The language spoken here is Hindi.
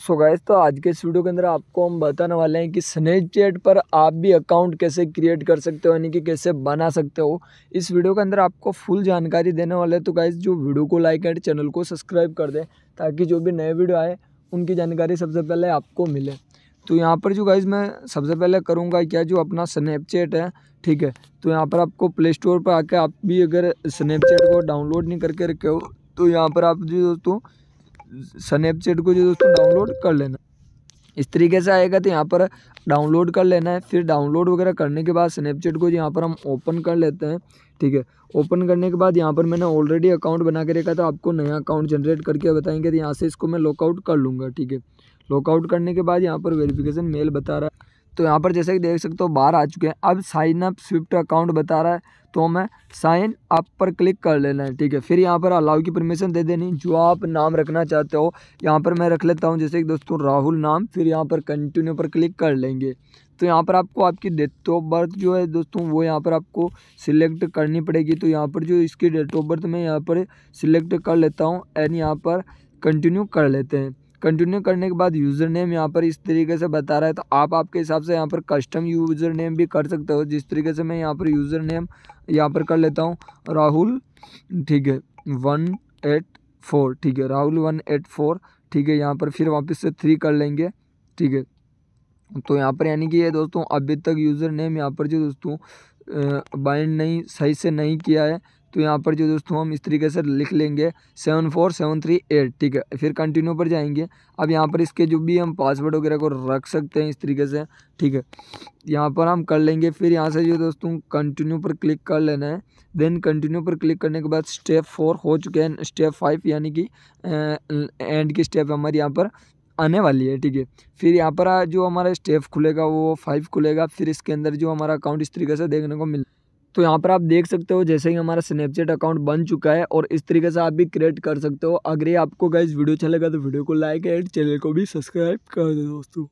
सो so गाइस तो आज के इस वीडियो के अंदर आपको हम बताने वाले हैं कि स्नैपचैट पर आप भी अकाउंट कैसे क्रिएट कर सकते हो यानी कि कैसे बना सकते हो इस वीडियो के अंदर आपको फुल जानकारी देने वाले हैं तो गाइज़ जो वीडियो को लाइक एंड चैनल को सब्सक्राइब कर दें ताकि जो भी नए वीडियो आए उनकी जानकारी सबसे पहले आपको मिले तो यहाँ पर जो गाइज मैं सबसे पहले करूँगा क्या जो अपना स्नैपचैट है ठीक है तो यहाँ पर आपको प्ले स्टोर पर आकर आप भी अगर स्नैपचैट को डाउनलोड नहीं करके रखे हो तो यहाँ पर आप जो दोस्तों स्नैपचैट को जो दोस्तों डाउनलोड कर लेना इस तरीके से आएगा तो यहाँ पर डाउनलोड कर लेना है फिर डाउनलोड वगैरह करने के बाद स्नैपचैट को यहाँ पर हम ओपन कर लेते हैं ठीक है ओपन करने के बाद यहाँ पर मैंने ऑलरेडी अकाउंट बना के रखा था आपको नया अकाउंट जनरेट करके बताएंगे तो यहाँ से इसको मैं लॉकआउट कर लूँगा ठीक है लॉकआउट करने के बाद यहाँ पर वेरिफिकेशन मेल बता रहा है तो यहाँ पर जैसे कि देख सकते हो बाहर आ चुके हैं अब साइन अप स्विफ्ट अकाउंट बता रहा है तो हमें साइन अप पर क्लिक कर लेना है ठीक है फिर यहाँ पर अलाउ की परमिशन दे देनी जो आप नाम रखना चाहते हो यहाँ पर मैं रख लेता हूँ जैसे कि दोस्तों राहुल नाम फिर यहाँ पर कंटिन्यू पर क्लिक कर लेंगे तो यहाँ पर आपको आपकी डेट ऑफ बर्थ जो है दोस्तों वो यहाँ पर आपको सिलेक्ट करनी पड़ेगी तो यहाँ पर जो इसकी डेट ऑफ बर्थ मैं यहाँ पर सिलेक्ट कर लेता हूँ एंड यहाँ पर कंटिन्यू कर लेते हैं कंटिन्यू करने के बाद यूज़र नेम यहाँ पर इस तरीके से बता रहा है तो आप आपके हिसाब से यहाँ पर कस्टम यूज़र नेम भी कर सकते हो जिस तरीके से मैं यहाँ पर यूज़र नेम यहाँ पर कर लेता हूँ राहुल ठीक है वन एट फोर ठीक है राहुल वन एट फोर ठीक है यहाँ पर फिर वापस से थ्री कर लेंगे ठीक है तो यहाँ पर यानी कि ये दोस्तों अभी तक यूज़र नेम यहाँ पर जो दोस्तों बाइंड नहीं सही से नहीं किया है तो यहाँ पर जो दोस्तों हम इस तरीके से लिख लेंगे seven four seven three eight ठीक है फिर कंटिन्यू पर जाएंगे अब यहाँ पर इसके जो भी हम पासवर्ड वगैरह को रख सकते हैं इस तरीके से ठीक है यहाँ पर हम कर लेंगे फिर यहाँ से जो दोस्तों कंटिन्यू पर क्लिक कर लेना है देन कंटिन्यू पर क्लिक करने के बाद स्टेप फोर हो चुके हैं स्टेप फाइव यानी कि एंड की स्टेप हमारी यहाँ पर आने वाली है ठीक है फिर यहाँ पर जो हमारा स्टेप खुलेगा वो फाइव खुलेगा फिर इसके अंदर जो हमारा अकाउंट इस तरीके से देखने को मिल तो यहाँ पर आप देख सकते हो जैसे ही हमारा स्नैपचैट अकाउंट बन चुका है और इस तरीके से आप भी क्रिएट कर सकते हो अगर ये आपको गाइज वीडियो अच्छा लगा तो वीडियो को लाइक एंड चैनल को भी सब्सक्राइब कर दो दोस्तों